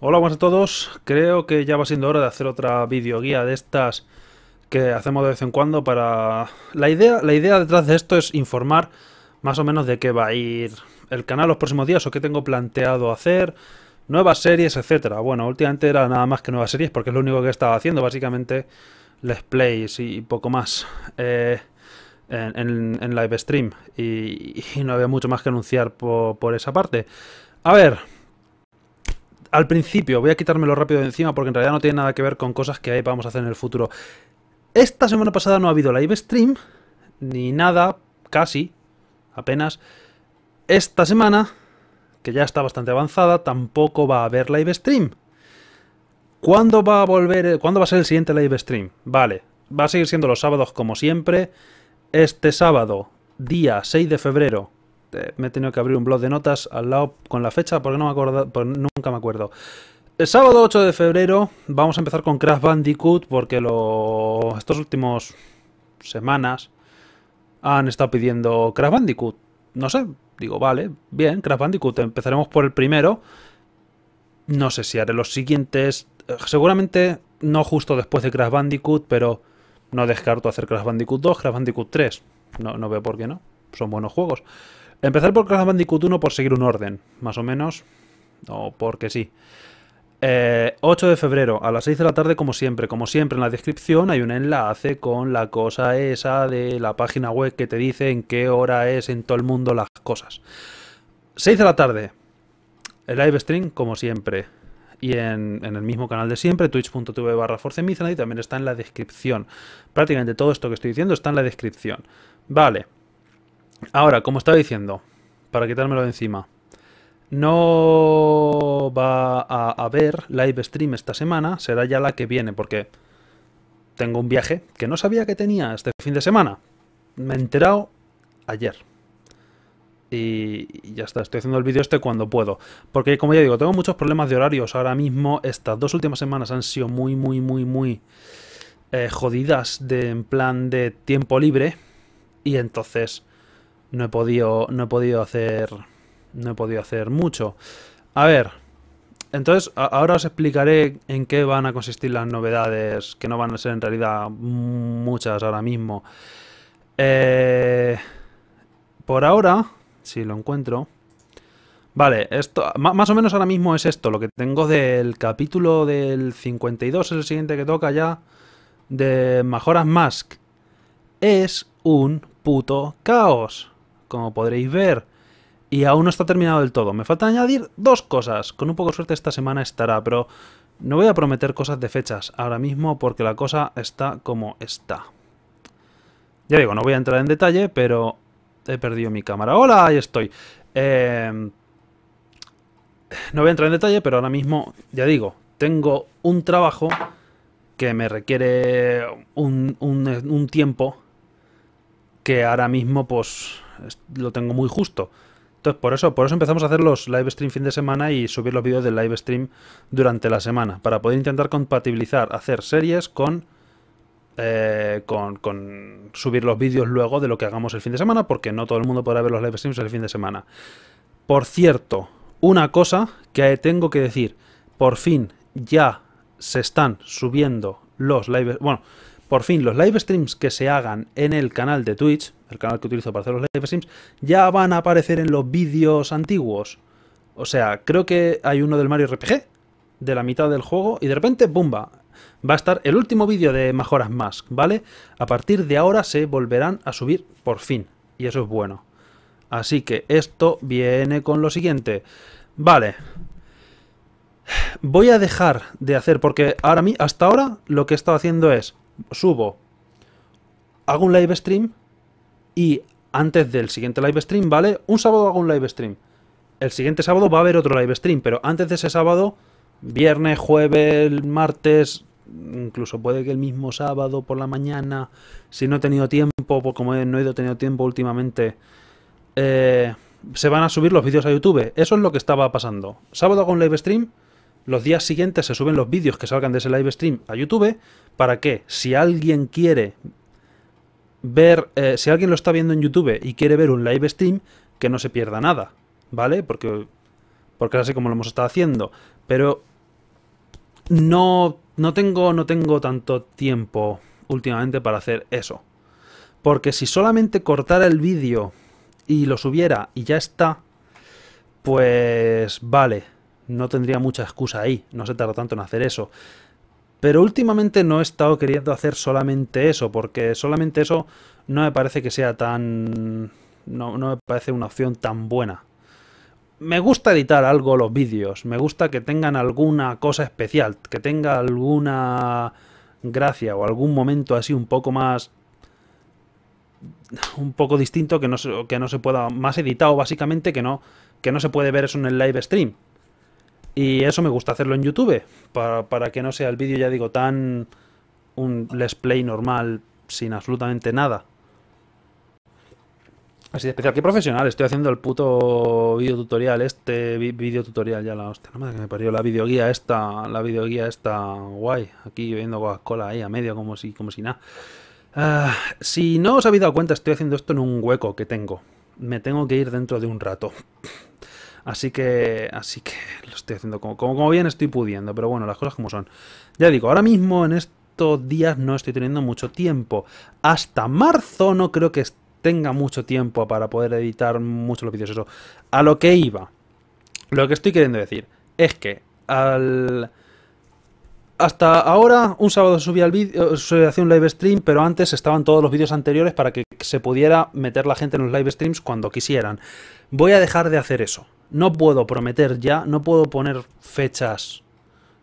Hola, buenas a todos. Creo que ya va siendo hora de hacer otra videoguía de estas que hacemos de vez en cuando para... La idea, la idea detrás de esto es informar más o menos de qué va a ir el canal los próximos días o qué tengo planteado hacer, nuevas series, etcétera. Bueno, últimamente era nada más que nuevas series porque es lo único que estaba haciendo, básicamente let's plays y poco más eh, en, live stream y, no había mucho más que anunciar por, por esa parte. A ver, al principio, voy a quitármelo rápido de encima porque en realidad no tiene nada que ver con cosas que vamos a hacer en el futuro. Esta semana pasada no ha habido live stream, ni nada, casi, apenas. Esta semana, que ya está bastante avanzada, tampoco va a haber live stream. ¿Cuándo va a volver? ¿Cuándo va a ser el siguiente live stream? Vale, va a seguir siendo los sábados como siempre. Este sábado, día 6 de febrero, me he tenido que abrir un blog de notas al lado con la fecha porque no me acuerdo, nunca me acuerdo. El sábado 8 de febrero vamos a empezar con Crash Bandicoot porque estos últimos semanas han estado pidiendo Crash Bandicoot. No sé, digo, vale, bien, Crash Bandicoot. Empezaremos por el primero. No sé si haré los siguientes. Seguramente no justo después de Crash Bandicoot, pero no descarto hacer Crash Bandicoot 2, Crash Bandicoot 3. No, no veo por qué no. Son buenos juegos. Empezar por Crash Bandicoot 1 por seguir un orden, más o menos. O porque sí. 8 eh, de febrero, a las 6 de la tarde, como siempre. Como siempre, en la descripción hay un enlace con la cosa esa de la página web que te dice en qué hora es en todo el mundo las cosas. 6 de la tarde, el live stream, como siempre. Y en, el mismo canal de siempre, twitch.tv barra y también está en la descripción. Prácticamente todo esto que estoy diciendo está en la descripción. Vale. Ahora, como estaba diciendo, para quitármelo de encima, no va a haber live stream esta semana, será ya la que viene, porque tengo un viaje que no sabía que tenía este fin de semana. Me he enterado ayer. Y ya está, estoy haciendo el vídeo este cuando puedo. Porque como ya digo, tengo muchos problemas de horarios ahora mismo. Estas dos últimas semanas han sido muy, muy, muy, muy eh, jodidas de en plan de tiempo libre. Y entonces no he podido, no he podido hacer, no he podido hacer mucho. A ver, entonces ahora os explicaré en qué van a consistir las novedades, que no van a ser en realidad muchas ahora mismo. Eh, por ahora, si lo encuentro. Vale, esto más o menos ahora mismo es esto, lo que tengo del capítulo del 52, es el siguiente que toca ya, de Majora's Mask. Es un puto caos como podréis ver. Y aún no está terminado del todo. Me falta añadir dos cosas. Con un poco de suerte esta semana estará, pero no voy a prometer cosas de fechas ahora mismo porque la cosa está como está. Ya digo, no voy a entrar en detalle, pero he perdido mi cámara. ¡Hola! Ahí estoy. Em, no voy a entrar en detalle, pero ahora mismo, ya digo, tengo un trabajo que me requiere un, un tiempo que ahora mismo, pues, lo tengo muy justo. Entonces, por eso, por eso empezamos a hacer los live stream fin de semana y subir los vídeos del live stream durante la semana, para poder intentar compatibilizar, hacer series eh, con, con, subir los vídeos luego de lo que hagamos el fin de semana, porque no todo el mundo podrá ver los live streams el fin de semana. Por cierto, una cosa que tengo que decir, por fin ya se están subiendo los live... Bueno, por fin, los live streams que se hagan en el canal de Twitch, el canal que utilizo para hacer los live streams, ya van a aparecer en los vídeos antiguos. O sea, creo que hay uno del Mario RPG, de la mitad del juego, y de repente, ¡bumba! Va a estar el último vídeo de Mejoras Mask, ¿vale? A partir de ahora se volverán a subir por fin, y eso es bueno. Así que esto viene con lo siguiente. Vale, voy a dejar de hacer, porque ahora mí, hasta ahora lo que he estado haciendo es subo hago un live stream y antes del siguiente live stream, ¿vale? Un sábado hago un live stream. El siguiente sábado va a haber otro live stream, pero antes de ese sábado, viernes, jueves, martes, incluso puede que el mismo sábado por la mañana, si no he tenido tiempo, porque como no he ido tenido tiempo últimamente, eh, se van a subir los vídeos a YouTube. Eso es lo que estaba pasando. Sábado hago un live stream los días siguientes se suben los vídeos que salgan de ese live stream a YouTube para que si alguien quiere ver, eh, si alguien lo está viendo en YouTube y quiere ver un live stream, que no se pierda nada, ¿vale? Porque, porque es así como lo hemos estado haciendo. Pero no, no, tengo, no tengo tanto tiempo últimamente para hacer eso. Porque si solamente cortara el vídeo y lo subiera y ya está, pues vale no tendría mucha excusa ahí, no se tarda tanto en hacer eso. Pero últimamente no he estado queriendo hacer solamente eso, porque solamente eso no me parece que sea tan... no, me parece una opción tan buena. Me gusta editar algo los vídeos, me gusta que tengan alguna cosa especial, que tenga alguna gracia o algún momento así un poco más un poco distinto que no, se, que no se pueda más editado básicamente que no que no se puede ver eso en el live stream y eso me gusta hacerlo en YouTube, para, que no sea el vídeo, ya digo, tan un let's play normal, sin absolutamente nada. Así de especial, qué profesional, estoy haciendo el puto video tutorial, este video tutorial, ya la hostia, no me que me parió la videoguía esta, la videoguía esta, guay, aquí viendo Coca-Cola ahí a medio como si, como si nada. Ah, si no os habéis dado cuenta, estoy haciendo esto en un hueco que tengo. Me tengo que ir dentro de un rato. Así que, así que lo estoy haciendo como, como, bien estoy pudiendo, pero bueno, las cosas como son. Ya digo, ahora mismo en estos días no estoy teniendo mucho tiempo. Hasta marzo no creo que tenga mucho tiempo para poder editar mucho los vídeos. Eso, a lo que iba. Lo que estoy queriendo decir es que al... Hasta ahora, un sábado subía el vídeo, eh, hacía un live stream, pero antes estaban todos los vídeos anteriores para que se pudiera meter la gente en los live streams cuando quisieran. Voy a dejar de hacer eso no puedo prometer ya, no puedo poner fechas.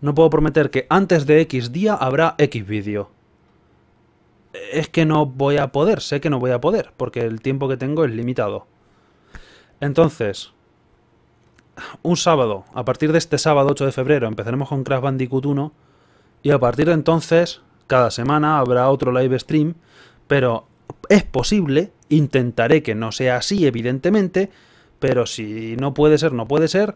No puedo prometer que antes de X día habrá X vídeo. Es que no voy a poder, sé que no voy a poder, porque el tiempo que tengo es limitado. Entonces, un sábado, a partir de este sábado 8 de febrero, empezaremos con Crash Bandicoot 1 y a partir de entonces, cada semana habrá otro live stream, pero es posible, intentaré que no sea así, evidentemente, pero si no puede ser, no puede ser.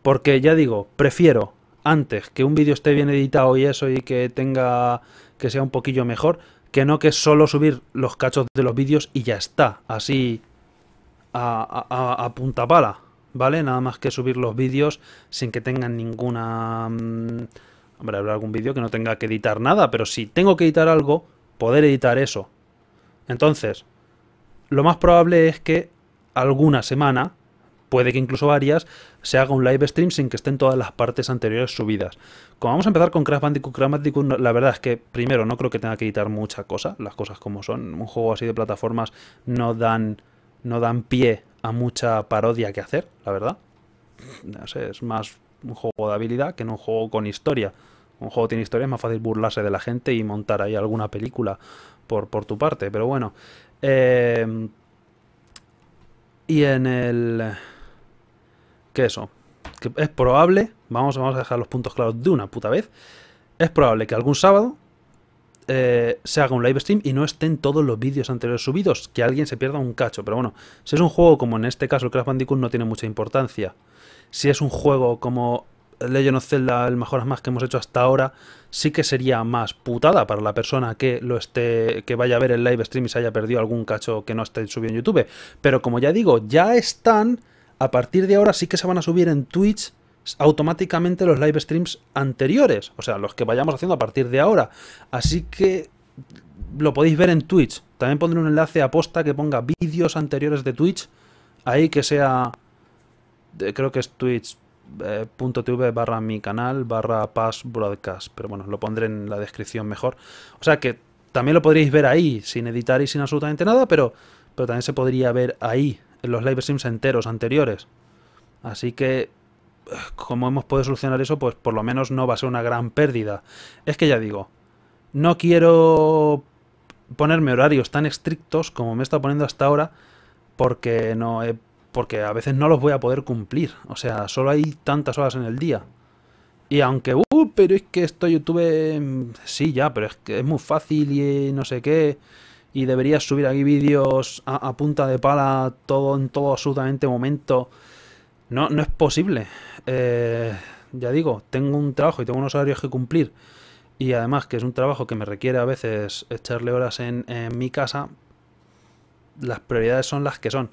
Porque ya digo, prefiero antes que un vídeo esté bien editado y eso y que tenga que sea un poquillo mejor, que no que solo subir los cachos de los vídeos y ya está, así a, punta pala, ¿vale? Nada más que subir los vídeos sin que tengan ninguna... Mm, hombre, habrá algún vídeo que no tenga que editar nada, pero si tengo que editar algo, poder editar eso. Entonces, lo más probable es que alguna semana, puede que incluso varias, se haga un live stream sin que estén todas las partes anteriores subidas. Como vamos a empezar con Crash Bandicoot, la verdad es que primero no creo que tenga que editar mucha cosa, las cosas como son. Un juego así de plataformas no dan, no dan pie a mucha parodia que hacer, la verdad. No sé, es más un juego de habilidad que no un juego con historia. Un juego tiene historia, es más fácil burlarse de la gente y montar ahí alguna película por, por tu parte. Pero bueno, eh, y en el... es eso. es probable, vamos, vamos a dejar los puntos claros de una puta vez. Es probable que algún sábado eh, se haga un live stream y no estén todos los vídeos anteriores subidos, que alguien se pierda un cacho. Pero bueno, si es un juego como en este caso el Crash Bandicoot no tiene mucha importancia. Si es un juego como Legend of Zelda, el mejoras más que hemos hecho hasta ahora, sí que sería más putada para la persona que lo esté, que vaya a ver el live stream y se haya perdido algún cacho que no esté subido en YouTube. Pero como ya digo, ya están, a partir de ahora sí que se van a subir en Twitch automáticamente los live streams anteriores, o sea, los que vayamos haciendo a partir de ahora. Así que lo podéis ver en Twitch. También pondré un enlace a posta que ponga vídeos anteriores de Twitch ahí que sea creo que es Twitch eh, .tv barra mi canal barra Pass Broadcast. Pero bueno, lo pondré en la descripción mejor. O sea que también lo podríais ver ahí, sin editar y sin absolutamente nada, pero, pero también se podría ver ahí, en los live streams enteros anteriores. Así que, como hemos podido solucionar eso, pues por lo menos no va a ser una gran pérdida. Es que ya digo, no quiero ponerme horarios tan estrictos como me he estado poniendo hasta ahora, porque no he porque a veces no los voy a poder cumplir. O sea, solo hay tantas horas en el día. Y aunque, uh, pero es que esto YouTube, mm, sí, ya, pero es que es muy fácil y eh, no sé qué. Y deberías subir aquí vídeos a, punta de pala todo en todo absolutamente momento. No, no es posible. Eh, ya digo, tengo un trabajo y tengo unos horarios que cumplir. Y además que es un trabajo que me requiere a veces echarle horas en mi casa. Las prioridades son las que son.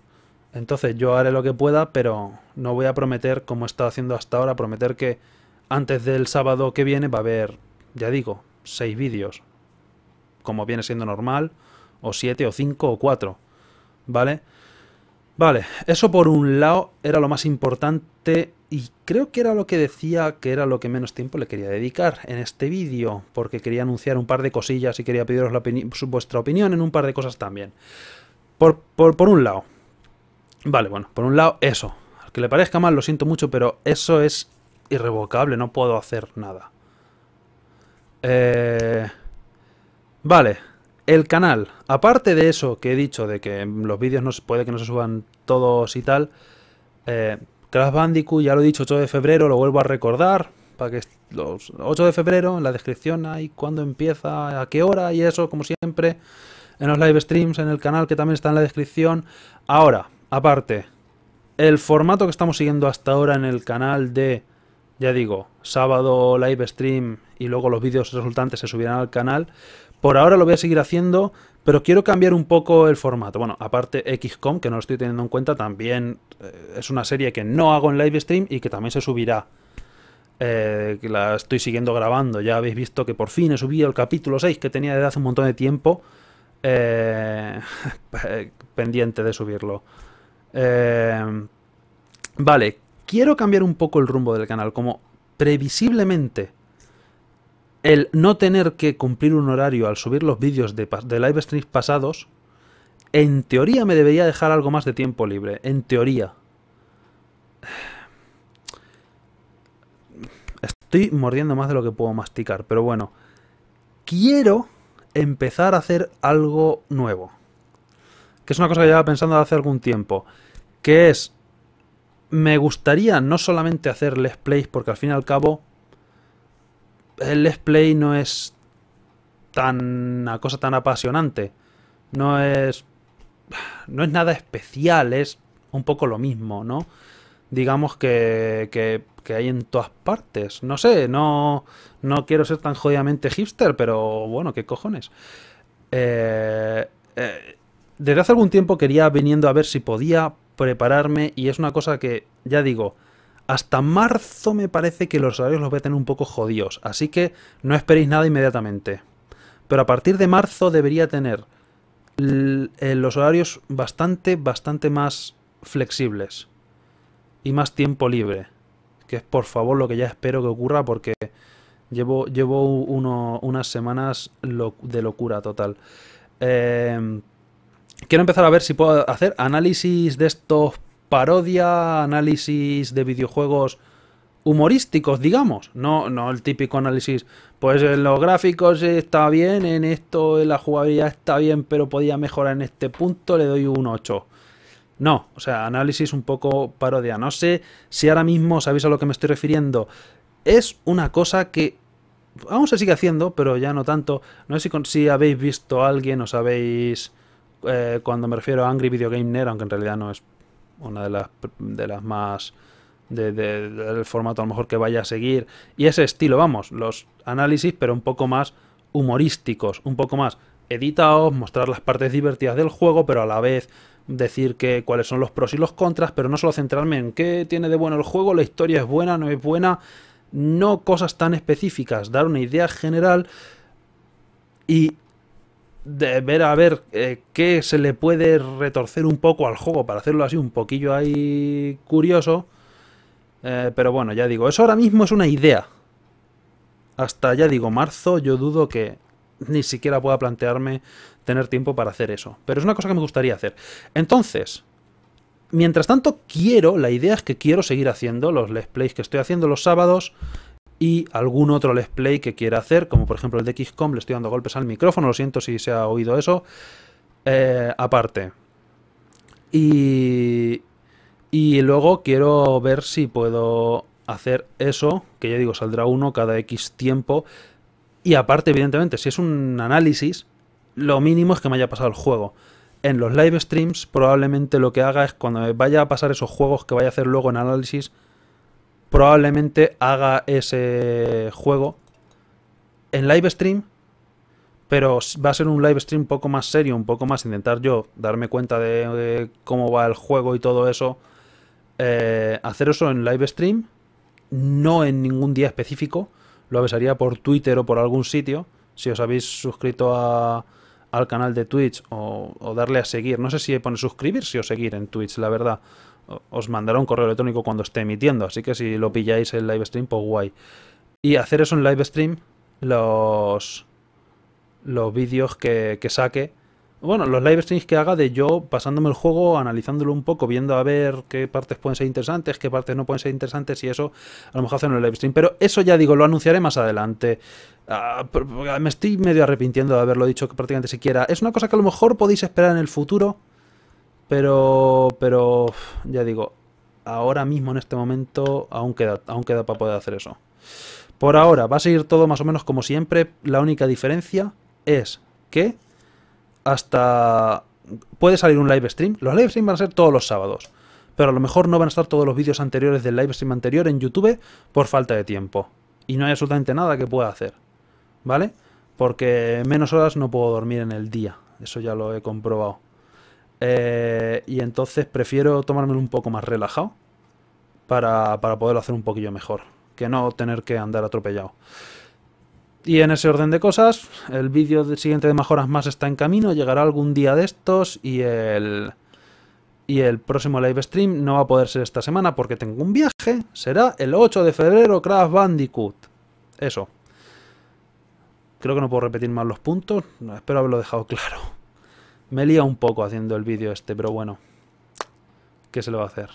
Entonces yo haré lo que pueda, pero no voy a prometer, como he estado haciendo hasta ahora, prometer que antes del sábado que viene va a haber, ya digo, seis vídeos. Como viene siendo normal, o siete, o cinco, o cuatro. ¿Vale? Vale, eso por un lado era lo más importante y creo que era lo que decía que era lo que menos tiempo le quería dedicar en este vídeo, porque quería anunciar un par de cosillas y quería pediros vuestra opinión en un par de cosas también. por, por, un lado, Vale, bueno, por un lado, eso. Al que le parezca mal, lo siento mucho, pero eso es irrevocable, no puedo hacer nada. Eh... Vale, el canal. Aparte de eso que he dicho, de que los vídeos no, puede que no se suban todos y tal, eh, Crash Bandicoot, ya lo he dicho, 8 de febrero, lo vuelvo a recordar, para que los 8 de febrero, en la descripción hay cuándo empieza, a qué hora y eso, como siempre, en los live streams, en el canal que también está en la descripción. Ahora, Aparte, el formato que estamos siguiendo hasta ahora en el canal de, ya digo, sábado live stream y luego los vídeos resultantes se subirán al canal, por ahora lo voy a seguir haciendo, pero quiero cambiar un poco el formato. Bueno, aparte XCOM, que no lo estoy teniendo en cuenta, también eh, es una serie que no hago en live stream y que también se subirá. Eh, la estoy siguiendo grabando. Ya habéis visto que por fin he subido el capítulo 6 que tenía desde hace un montón de tiempo eh, pendiente de subirlo. Em, vale, quiero cambiar un poco el rumbo del canal, como previsiblemente el no tener que cumplir un horario al subir los vídeos de, de live streams pasados, en teoría me debería dejar algo más de tiempo libre, en teoría. Estoy mordiendo más de lo que puedo masticar, pero bueno, quiero empezar a hacer algo nuevo es una cosa que llevaba pensando hace algún tiempo, que es, me gustaría no solamente hacer let's plays, porque al fin y al cabo, el let's play no es tan una cosa tan apasionante, no es, no es nada especial, es un poco lo mismo, ¿no? Digamos que, que, hay en todas partes. No sé, no, no quiero ser tan jodidamente hipster, pero bueno, qué cojones. eh, eh desde hace algún tiempo quería viniendo a ver si podía prepararme y es una cosa que, ya digo, hasta marzo me parece que los horarios los voy a tener un poco jodidos, así que no esperéis nada inmediatamente. Pero a partir de marzo debería tener eh, los horarios bastante, bastante más flexibles y más tiempo libre. Que es por favor lo que ya espero que ocurra porque llevo, llevo unas semanas de locura total. Eh, quiero empezar a ver si puedo hacer análisis de estos parodia, análisis de videojuegos humorísticos, digamos. No, no el típico análisis. Pues en los gráficos está bien, en esto en la jugabilidad está bien, pero podía mejorar en este punto, le doy un 8. No, o sea, análisis un poco parodia. No sé si ahora mismo sabéis a lo que me estoy refiriendo. Es una cosa que vamos a sigue haciendo, pero ya no tanto. No sé si, si habéis visto a alguien, os sabéis... Eh, cuando me refiero a Angry Video Game Nerd, aunque en realidad no es una de las, de las más... del formato a lo mejor que vaya a seguir. Y ese estilo, vamos, los análisis, pero un poco más humorísticos, un poco más editados, mostrar las partes divertidas del juego, pero a la vez decir que cuáles son los pros y los contras, pero no solo centrarme en qué tiene de bueno el juego, la historia es buena, no es buena, no cosas tan específicas, dar una idea general y de ver a ver eh, qué se le puede retorcer un poco al juego para hacerlo así un poquillo ahí curioso. Eh, pero bueno, ya digo, eso ahora mismo es una idea. Hasta ya digo, marzo yo dudo que ni siquiera pueda plantearme tener tiempo para hacer eso. Pero es una cosa que me gustaría hacer. Entonces, mientras tanto quiero, la idea es que quiero seguir haciendo los let's plays que estoy haciendo los sábados y algún otro let's play que quiera hacer, como por ejemplo el de XCOM, le estoy dando golpes al micrófono, lo siento si se ha oído eso, eh, aparte. Y, y luego quiero ver si puedo hacer eso, que ya digo, saldrá uno cada X tiempo. Y aparte, evidentemente, si es un análisis, lo mínimo es que me haya pasado el juego. En los live streams probablemente lo que haga es cuando me vaya a pasar esos juegos que vaya a hacer luego en análisis, probablemente haga ese juego en live stream, pero va a ser un live stream un poco más serio, un poco más intentar yo darme cuenta de, cómo va el juego y todo eso. Eh, hacer eso en live stream, no en ningún día específico, lo avisaría por Twitter o por algún sitio, si os habéis suscrito a, al canal de Twitch o, o, darle a seguir, no sé si pone suscribirse o seguir en Twitch, la verdad, os mandará un correo electrónico cuando esté emitiendo. Así que si lo pilláis en live stream, pues guay. Y hacer eso en live stream, los, los vídeos que, que saque. Bueno, los live streams que haga de yo pasándome el juego, analizándolo un poco, viendo a ver qué partes pueden ser interesantes, qué partes no pueden ser interesantes y eso a lo mejor hacerlo en el live stream. Pero eso ya digo, lo anunciaré más adelante. Ah, me estoy medio arrepintiendo de haberlo dicho que prácticamente siquiera. Es una cosa que a lo mejor podéis esperar en el futuro pero, pero, ya digo, ahora mismo en este momento aún queda, aún queda para poder hacer eso. Por ahora va a seguir todo más o menos como siempre. La única diferencia es que hasta puede salir un live stream. Los live streams van a ser todos los sábados. Pero a lo mejor no van a estar todos los vídeos anteriores del live stream anterior en YouTube por falta de tiempo. Y no hay absolutamente nada que pueda hacer. ¿Vale? Porque menos horas no puedo dormir en el día. Eso ya lo he comprobado. Eh, y entonces prefiero tomármelo un poco más relajado para, para poderlo hacer un poquillo mejor, que no tener que andar atropellado. Y en ese orden de cosas, el vídeo siguiente de mejoras más está en camino, llegará algún día de estos y el, y el próximo live stream no va a poder ser esta semana porque tengo un viaje, será el 8 de febrero Crash Bandicoot. Eso. Creo que no puedo repetir más los puntos, espero haberlo dejado claro. Me lía un poco haciendo el vídeo este, pero bueno. ¿Qué se lo va a hacer?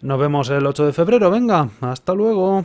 Nos vemos el 8 de febrero, venga. Hasta luego.